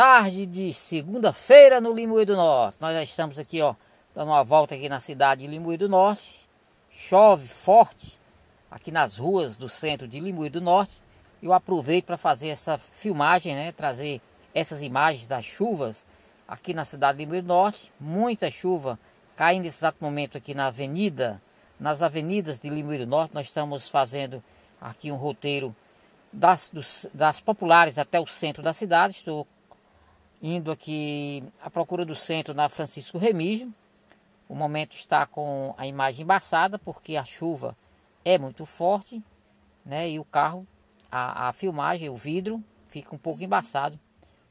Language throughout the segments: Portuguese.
tarde de segunda-feira no Limoeiro do Norte. Nós já estamos aqui, ó, dando uma volta aqui na cidade de Limoeiro do Norte. Chove forte aqui nas ruas do centro de Limoeiro do Norte. Eu aproveito para fazer essa filmagem, né, trazer essas imagens das chuvas aqui na cidade de Limoeiro do Norte. Muita chuva caindo nesse exato momento aqui na avenida, nas avenidas de Limoeiro do Norte. Nós estamos fazendo aqui um roteiro das, dos, das populares até o centro da cidade. Estou indo aqui à procura do centro na Francisco Remígio. O momento está com a imagem embaçada porque a chuva é muito forte, né? E o carro, a, a filmagem, o vidro fica um pouco embaçado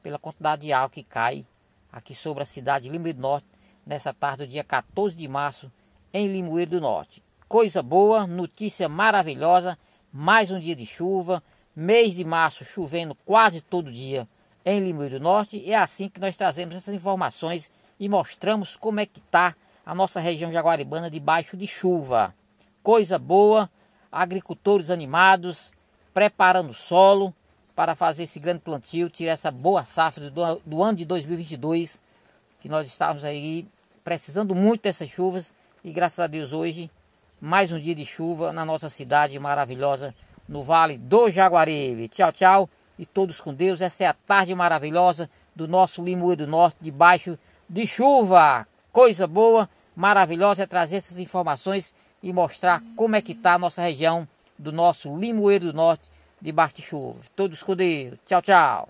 pela quantidade de água que cai aqui sobre a cidade de Limoeiro do Norte nessa tarde do dia 14 de março em Limoeiro do Norte. Coisa boa, notícia maravilhosa, mais um dia de chuva, mês de março chovendo quase todo dia em Limoeiro Norte. É assim que nós trazemos essas informações e mostramos como é que está a nossa região jaguaribana debaixo de chuva. Coisa boa, agricultores animados, preparando o solo para fazer esse grande plantio, tirar essa boa safra do, do ano de 2022, que nós estávamos aí precisando muito dessas chuvas e graças a Deus hoje mais um dia de chuva na nossa cidade maravilhosa no Vale do Jaguaribe. Tchau, tchau e todos com Deus. Essa é a tarde maravilhosa do nosso Limoeiro do Norte, debaixo de chuva. Coisa boa, maravilhosa é trazer essas informações e mostrar como é que está a nossa região do nosso Limoeiro do Norte, debaixo de chuva. Todos com Deus. Tchau, tchau.